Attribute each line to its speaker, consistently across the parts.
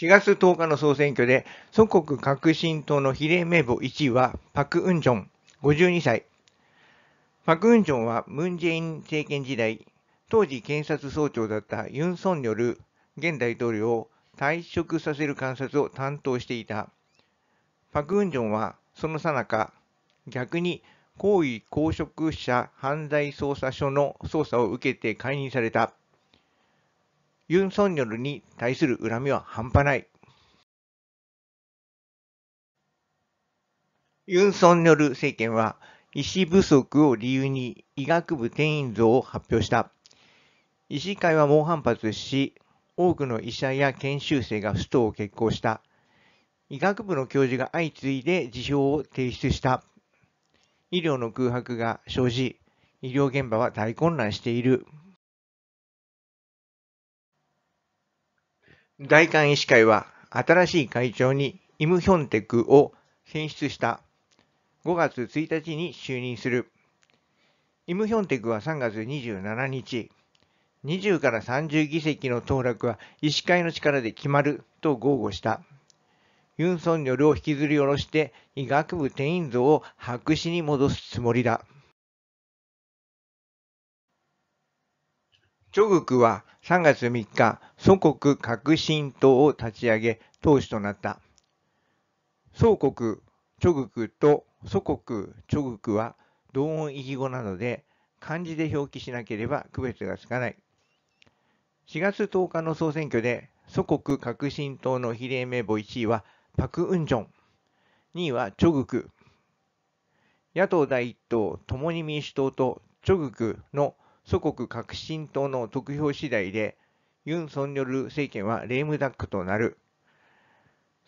Speaker 1: 4月10日の総選挙で、祖国革新党の比例名簿1位はパク・ウンジョン、52歳。パク・ウンジョンはムン・ジェイン政権時代、当時検察総長だったユン・ソンによる現大統領を退職させる観察を担当していた。パク・ウンジョンはその最中、逆に高位公職者犯罪捜査所の捜査を受けて解任された。ユン・ソンニョルに対する恨みは半端ない。ユン・ソンニョル政権は医師不足を理由に医学部定員増を発表した。医師会は猛反発し、多くの医者や研修生がストを決行した。医学部の教授が相次いで辞表を提出した。医療の空白が生じ、医療現場は大混乱している。大韓医師会は新しい会長にイム・ヒョンテクを選出した5月1日に就任する。イム・ヒョンテクは3月27日、20から30議席の当落は医師会の力で決まると豪語した。ユン・ソンニョルを引きずり下ろして医学部定員像を白紙に戻すつもりだ。チョグクは3月3日、祖国革新党を立ち上げ、党首となった。祖国、チョグクと祖国、チョグクは同音異義語なので、漢字で表記しなければ区別がつかない。4月10日の総選挙で、祖国革新党の比例名簿1位はパク・ウンジョン、2位はチョグク。野党第1党、共に民主党とチョグクの祖国革新党の得票次第で、ユン・ソンニョル政権はレームダックとなる。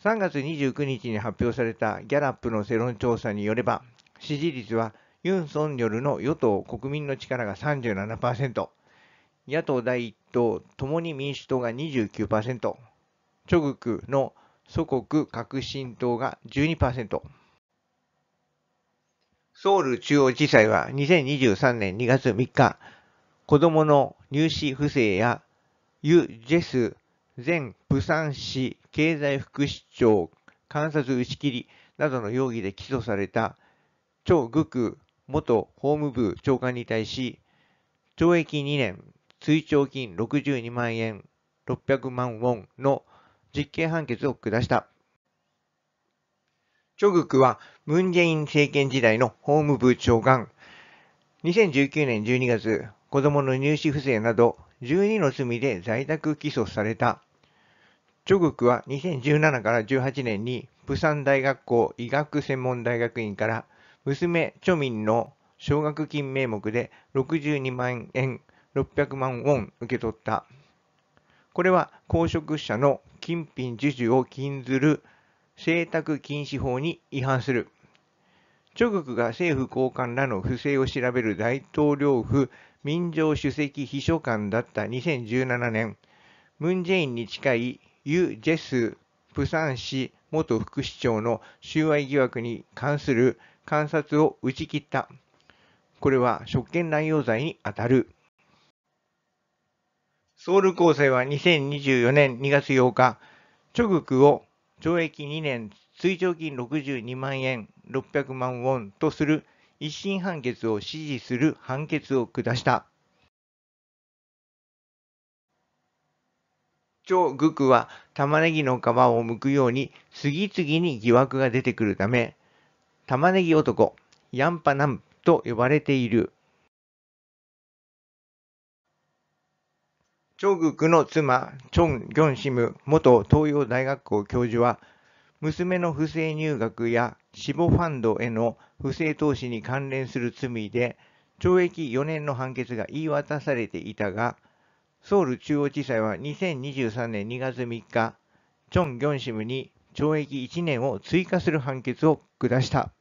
Speaker 1: 3月29日に発表されたギャラップの世論調査によれば、支持率はユン・ソンニョルの与党国民の力が37%、野党第一党共に民主党が29%、チョグクの祖国革新党が12%。ソウル中央地裁は2023年2月3日、子供の入試不正や、ユ・ジェス前釜山市経済副市長観察打ち切りなどの容疑で起訴された、ョ・グク元法務部長官に対し、懲役2年、追徴金62万円、600万ウォンの実刑判決を下した。チョグクはムン・ジェイン政権時代の法務部長官。2019年12月、子供の入試不正など12の罪で在宅起訴された。チョグクは2017から18年に、釜山大学校医学専門大学院から、娘チョミンの奨学金名目で62万円、600万ウォン受け取った。これは公職者の金品授受を禁ずる政策禁止法に違反する。中国が政府高官らの不正を調べる大統領府民情主席秘書官だった2017年、ムン・ジェインに近いユ・ジェス・プサン氏元副市長の収賄疑惑に関する観察を打ち切った。これは職権乱用罪にあたる。ソウル高裁は2024年2月8日、チョグクを懲役2年追徴金62万円、600万ウォンとする一審判決を支持する判決を下した。張愚区は玉ねぎの皮を剥くように次々に疑惑が出てくるため、玉ねぎ男、ヤンパナムと呼ばれている。張愚区の妻、チョン・ギョンシム元東洋大学校教授は、娘の不正入学や死亡ファンドへの不正投資に関連する罪で懲役4年の判決が言い渡されていたが、ソウル中央地裁は2023年2月3日、チョン・ギョンシムに懲役1年を追加する判決を下した。